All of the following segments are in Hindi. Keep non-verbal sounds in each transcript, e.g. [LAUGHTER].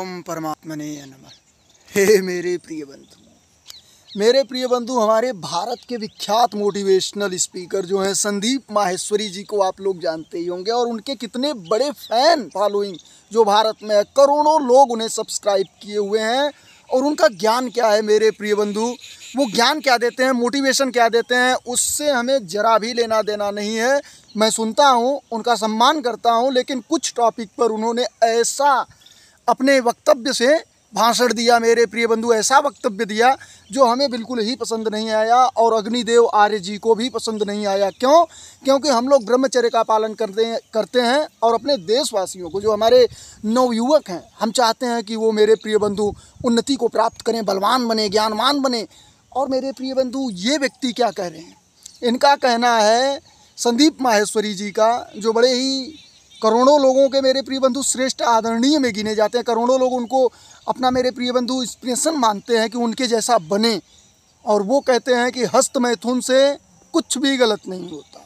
ओम परमात्मा ने नमः हे मेरे प्रिय बंधु मेरे प्रिय बंधु हमारे भारत के विख्यात मोटिवेशनल स्पीकर जो हैं संदीप माहेश्वरी जी को आप लोग जानते ही होंगे और उनके कितने बड़े फैन फॉलोइंग जो भारत में है करोड़ों लोग उन्हें सब्सक्राइब किए हुए हैं और उनका ज्ञान क्या है मेरे प्रिय बंधु वो ज्ञान क्या देते हैं मोटिवेशन क्या देते हैं उससे हमें जरा भी लेना देना नहीं है मैं सुनता हूँ उनका सम्मान करता हूँ लेकिन कुछ टॉपिक पर उन्होंने ऐसा अपने वक्तव्य से भाषण दिया मेरे प्रिय बंधु ऐसा वक्तव्य दिया जो हमें बिल्कुल ही पसंद नहीं आया और अग्निदेव आर्य जी को भी पसंद नहीं आया क्यों क्योंकि हम लोग ब्रह्मचर्य का पालन करते हैं करते हैं और अपने देशवासियों को जो हमारे नवयुवक हैं हम चाहते हैं कि वो मेरे प्रिय बंधु उन्नति को प्राप्त करें बलवान बने ज्ञानवान बने और मेरे प्रिय बंधु ये व्यक्ति क्या कह रहे हैं इनका कहना है संदीप माहेश्वरी जी का जो बड़े ही करोड़ों लोगों के मेरे प्रिय बंधु श्रेष्ठ आदरणीय में गिने जाते हैं करोड़ों लोग उनको अपना मेरे प्रिय बंधु इंस्पिरेशन मानते हैं कि उनके जैसा बने और वो कहते हैं कि हस्त मैथुन से कुछ भी गलत नहीं होता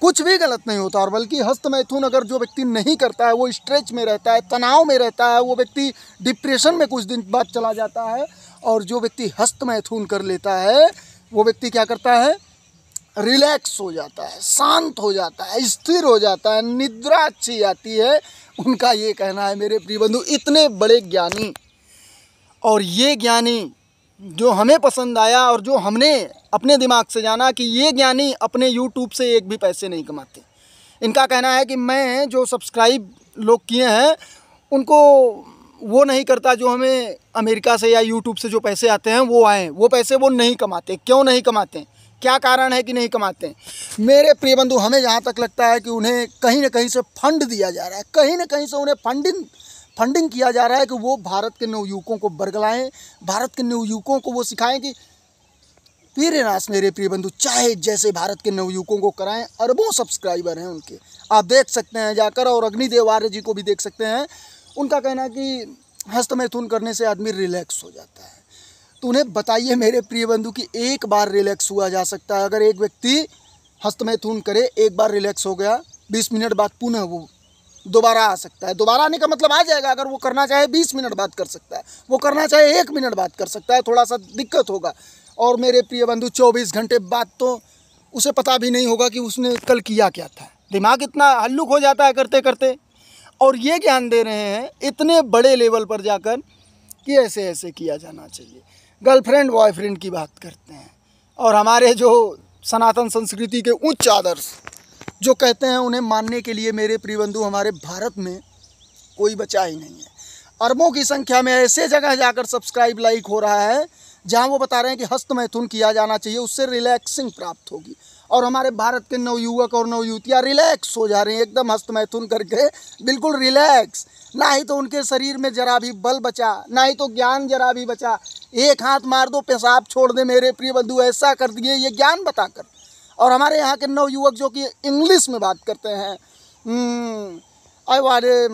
कुछ भी गलत नहीं होता और बल्कि हस्त मैथुन अगर जो व्यक्ति नहीं करता है वो स्ट्रेच में रहता है तनाव में रहता है वो व्यक्ति डिप्रेशन में कुछ दिन बाद चला जाता है और जो व्यक्ति हस्त मैथुन कर लेता है वो व्यक्ति क्या करता है रिलैक्स हो जाता है शांत हो जाता है स्थिर हो जाता है निद्रा अच्छी आती है उनका ये कहना है मेरे प्रिय बंधु इतने बड़े ज्ञानी और ये ज्ञानी जो हमें पसंद आया और जो हमने अपने दिमाग से जाना कि ये ज्ञानी अपने यूट्यूब से एक भी पैसे नहीं कमाते इनका कहना है कि मैं जो सब्सक्राइब लोग किए हैं उनको वो नहीं करता जो हमें अमेरिका से या यूट्यूब से जो पैसे आते हैं वो आएँ वो पैसे वो नहीं कमाते क्यों नहीं कमाते क्या कारण है कि नहीं कमाते हैं मेरे प्रिय बंधु हमें जहाँ तक लगता है कि उन्हें कहीं ना कहीं से फंड दिया जा रहा है कहीं ना कहीं से उन्हें फंडिंग फंडिंग किया जा रहा है कि वो भारत के नवयुवकों को बरगलाएं भारत के नवयुवकों को वो सिखाएं कि पीर नाश मेरे प्रिय बंधु चाहे जैसे भारत के नवयुवकों को कराएं अरबों सब्सक्राइबर हैं उनके आप देख सकते हैं जाकर और अग्निदेव आर्य जी को भी देख सकते हैं उनका कहना कि हस्त करने से आदमी रिलैक्स हो जाता है तो उन्हें बताइए मेरे प्रिय बंधु कि एक बार रिलैक्स हुआ जा सकता है अगर एक व्यक्ति हस्त मैथुन करे एक बार रिलैक्स हो गया बीस मिनट बाद पुनः वो दोबारा आ सकता है दोबारा आने का मतलब आ जाएगा अगर वो करना चाहे बीस मिनट बाद कर सकता है वो करना चाहे एक मिनट बाद कर सकता है थोड़ा सा दिक्कत होगा और मेरे प्रिय बंधु चौबीस घंटे बाद तो उसे पता भी नहीं होगा कि उसने कल किया क्या था दिमाग इतना हल्लुक हो जाता है करते करते और ये ज्ञान दे रहे हैं इतने बड़े लेवल पर जाकर कि ऐसे ऐसे किया जाना चाहिए गर्लफ्रेंड बॉयफ्रेंड की बात करते हैं और हमारे जो सनातन संस्कृति के उच्च आदर्श जो कहते हैं उन्हें मानने के लिए मेरे प्रिय बंधु हमारे भारत में कोई बचा ही नहीं है अरबों की संख्या में ऐसे जगह जाकर सब्सक्राइब लाइक हो रहा है जहाँ वो बता रहे हैं कि हस्त मैथुन किया जाना चाहिए उससे रिलैक्सिंग प्राप्त होगी और हमारे भारत के नवयुवक और नवयुवतियाँ रिलैक्स हो जा रहे हैं एकदम हस्त मैथुन करके बिल्कुल रिलैक्स ना ही तो उनके शरीर में जरा भी बल बचा ना ही तो ज्ञान जरा भी बचा एक हाथ मार दो पेशाब छोड़ दे मेरे प्रिय बंधु ऐसा कर दिए ये ज्ञान बताकर और हमारे यहाँ के नवयुवक जो कि इंग्लिश में बात करते हैं I master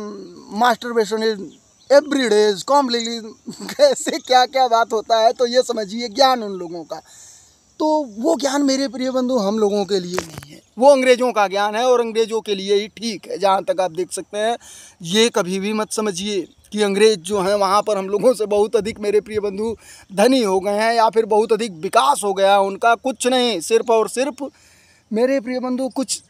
masturbation is every days completely कैसे क्या क्या बात होता है तो ये समझिए ज्ञान उन लोगों का तो वो ज्ञान मेरे प्रिय बंधु हम लोगों के लिए नहीं है वो अंग्रेज़ों का ज्ञान है और अंग्रेज़ों के लिए ही ठीक है जहाँ तक आप देख सकते हैं ये कभी भी मत समझिए कि अंग्रेज जो हैं वहाँ पर हम लोगों से बहुत अधिक मेरे प्रिय बंधु धनी हो गए हैं या फिर बहुत अधिक विकास हो गया उनका कुछ नहीं सिर्फ और सिर्फ मेरे प्रिय बंधु कुछ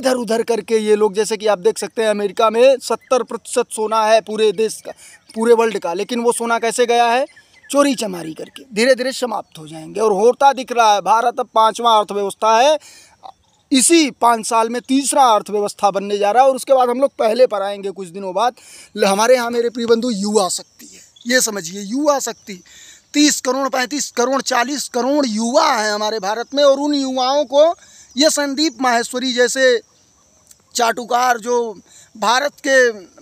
इधर उधर करके ये लोग जैसे कि आप देख सकते हैं अमेरिका में सत्तर प्रतिशत सोना है पूरे देश का पूरे वर्ल्ड का लेकिन वो सोना कैसे गया है चोरी चमारी करके धीरे धीरे समाप्त हो जाएंगे और होता दिख रहा है भारत अब पाँचवा अर्थव्यवस्था है इसी पाँच साल में तीसरा अर्थव्यवस्था बनने जा रहा है और उसके बाद हम लोग पहले पर आएंगे कुछ दिनों बाद हमारे यहाँ मेरे प्रिय बंधु युवा शक्ति है ये समझिए युवा शक्ति तीस करोड़ पैंतीस करोड़ चालीस करोड़ युवा हैं हमारे भारत में और उन युवाओं को ये संदीप माहेश्वरी जैसे चाटुकार जो भारत के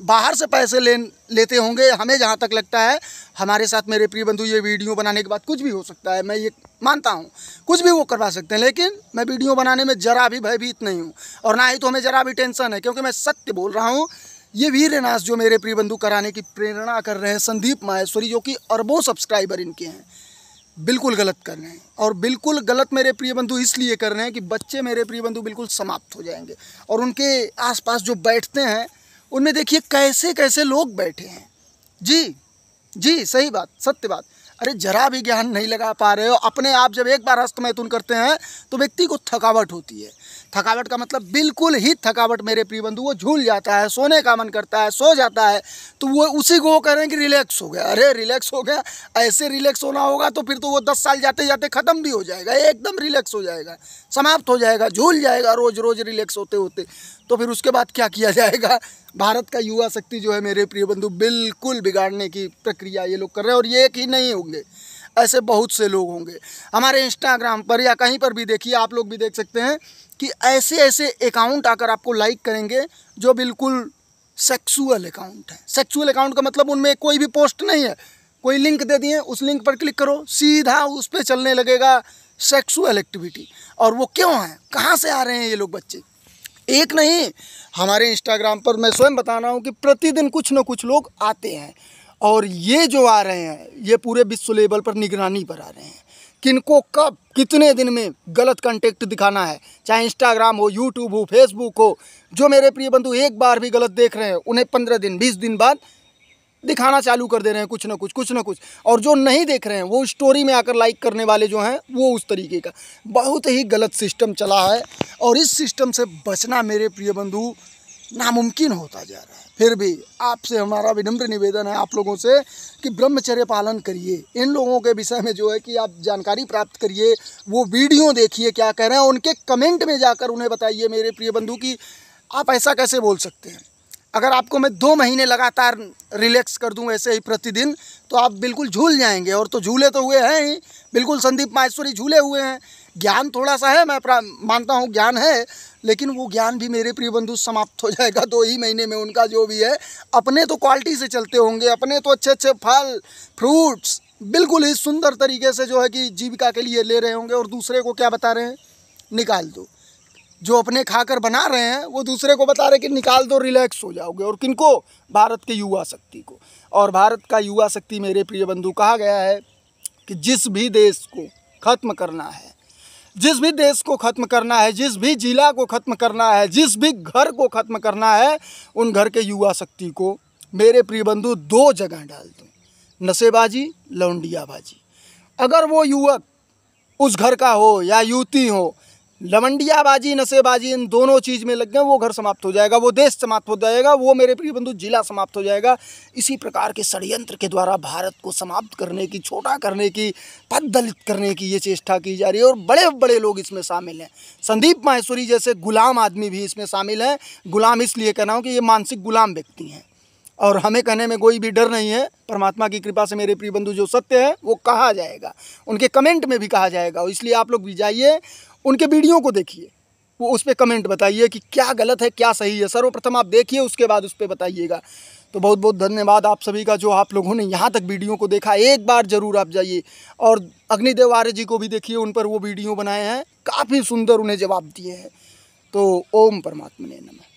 बाहर से पैसे ले लेते होंगे हमें जहाँ तक लगता है हमारे साथ मेरे प्रिय बंधु ये वीडियो बनाने के बाद कुछ भी हो सकता है मैं ये मानता हूँ कुछ भी वो करवा सकते हैं लेकिन मैं वीडियो बनाने में ज़रा भी भयभीत नहीं हूँ और ना ही तो हमें ज़रा भी टेंशन है क्योंकि मैं सत्य बोल रहा हूँ ये वीर जो मेरे प्रिय बंधु कराने की प्रेरणा कर रहे हैं संदीप माहेश्वरी जो कि अरबों सब्सक्राइबर इनके हैं बिल्कुल गलत कर रहे हैं और बिल्कुल गलत मेरे प्रिय बंधु इसलिए कर रहे हैं कि बच्चे मेरे प्रिय बंधु बिल्कुल समाप्त हो जाएंगे और उनके आसपास जो बैठते हैं उनमें देखिए कैसे कैसे लोग बैठे हैं जी जी सही बात सत्य बात अरे जरा भी ज्ञान नहीं लगा पा रहे हो अपने आप जब एक बार हस्त मैथुन करते हैं तो व्यक्ति को थकावट होती है थकावट का मतलब बिल्कुल ही थकावट मेरे प्रिय बंधु वो झूल जाता है सोने का मन करता है सो जाता है तो वो उसी को वो कह रहे हैं कि रिलैक्स हो गया अरे रिलैक्स हो गया ऐसे रिलैक्स होना होगा तो फिर तो वो दस साल जाते जाते ख़त्म भी हो जाएगा एकदम रिलैक्स हो जाएगा समाप्त हो जाएगा झूल जाएगा रोज़ रोज़ रिलैक्स होते होते तो फिर उसके बाद क्या किया जाएगा भारत का युवा शक्ति जो है मेरे प्रिय बंधु बिल्कुल बिगाड़ने की प्रक्रिया ये लोग कर रहे हैं और ये एक ही नहीं होंगे ऐसे बहुत से लोग होंगे हमारे इंस्टाग्राम पर या कहीं पर भी देखिए आप लोग भी देख सकते हैं कि ऐसे ऐसे अकाउंट आकर आपको लाइक करेंगे जो बिल्कुल सेक्सुअल अकाउंट है सेक्सुअल अकाउंट का मतलब उनमें कोई भी पोस्ट नहीं है कोई लिंक दे दिए उस लिंक पर क्लिक करो सीधा उस पर चलने लगेगा सेक्सुअल एक्टिविटी और वो क्यों है कहाँ से आ रहे हैं ये लोग बच्चे एक नहीं हमारे इंस्टाग्राम पर मैं स्वयं बता रहा हूँ कि प्रतिदिन कुछ न कुछ लोग आते हैं और ये जो आ रहे हैं ये पूरे विश्व लेवल पर निगरानी पर आ रहे हैं किनको कब कितने दिन में गलत कंटेक्ट दिखाना है चाहे इंस्टाग्राम हो यूट्यूब हो फेसबुक हो जो मेरे प्रिय बंधु एक बार भी गलत देख रहे हैं उन्हें पंद्रह दिन बीस दिन बाद दिखाना चालू कर दे रहे हैं कुछ ना कुछ कुछ ना कुछ और जो नहीं देख रहे हैं वो स्टोरी में आकर लाइक करने वाले जो हैं वो उस तरीके का बहुत ही गलत सिस्टम चला है और इस सिस्टम से बचना मेरे प्रिय बंधु नामुमकिन होता जा रहा है फिर भी आपसे हमारा विनम्र निवेदन है आप लोगों से कि ब्रह्मचर्य पालन करिए इन लोगों के विषय में जो है कि आप जानकारी प्राप्त करिए वो वीडियो देखिए क्या कह रहे हैं उनके कमेंट में जाकर उन्हें बताइए मेरे प्रिय बंधु कि आप ऐसा कैसे बोल सकते हैं अगर आपको मैं दो महीने लगातार रिलैक्स कर दूं ऐसे ही प्रतिदिन तो आप बिल्कुल झूल जाएंगे और तो झूले तो हुए हैं ही बिल्कुल संदीप माहेश्वरी झूले हुए हैं ज्ञान थोड़ा सा है मैं मानता हूँ ज्ञान है लेकिन वो ज्ञान भी मेरे प्रिय बंधु समाप्त हो [LAUGHS] जाएगा दो ही महीने में उनका जो भी है अपने तो क्वालिटी से चलते होंगे अपने तो अच्छे अच्छे फल फ्रूट्स बिल्कुल ही सुंदर तरीके से जो है कि जीविका के लिए ले रहे होंगे और दूसरे को क्या बता रहे हैं निकाल दो जो अपने खाकर बना रहे हैं वो दूसरे को बता रहे कि निकाल दो रिलैक्स हो जाओगे और किनको भारत के युवा शक्ति को और भारत का युवा शक्ति मेरे प्रिय बंधु कहा गया है कि जिस भी देश को ख़त्म करना है जिस भी देश को ख़त्म करना है जिस भी जिला को ख़त्म करना है जिस भी घर को ख़त्म करना है उन घर के युवा शक्ति को मेरे प्रिय बंधु दो जगह डाल दूँ नशेबाजी लौंडियाबाजी अगर वो युवक उस घर का हो या युवती हो लवंडियाबाजी नशेबाजी इन दोनों चीज़ में लग गए वो घर समाप्त हो जाएगा वो देश समाप्त हो जाएगा वो मेरे प्रिय बंधु जिला समाप्त हो जाएगा इसी प्रकार के षडयंत्र के द्वारा भारत को समाप्त करने की छोटा करने की पद दलित करने की ये चेष्टा की जा रही है और बड़े बड़े लोग इसमें शामिल हैं संदीप माहेश्वरी जैसे गुलाम आदमी भी इसमें शामिल हैं गुलाम इसलिए कह रहा हूँ कि ये मानसिक गुलाम व्यक्ति हैं और हमें कहने में कोई भी डर नहीं है परमात्मा की कृपा से मेरे प्रिय बंधु जो सत्य है वो कहा जाएगा उनके कमेंट में भी कहा जाएगा इसलिए आप लोग भी जाइए उनके वीडियो को देखिए वो उस पर कमेंट बताइए कि क्या गलत है क्या सही है सर्वप्रथम आप देखिए उसके बाद उस पर बताइएगा तो बहुत बहुत धन्यवाद आप सभी का जो आप लोगों ने यहाँ तक वीडियो को देखा एक बार ज़रूर आप जाइए और अग्निदेव आर्य जी को भी देखिए उन पर वो वीडियो बनाए हैं काफ़ी सुंदर उन्हें जवाब दिए हैं तो ओम परमात्मा ने नमः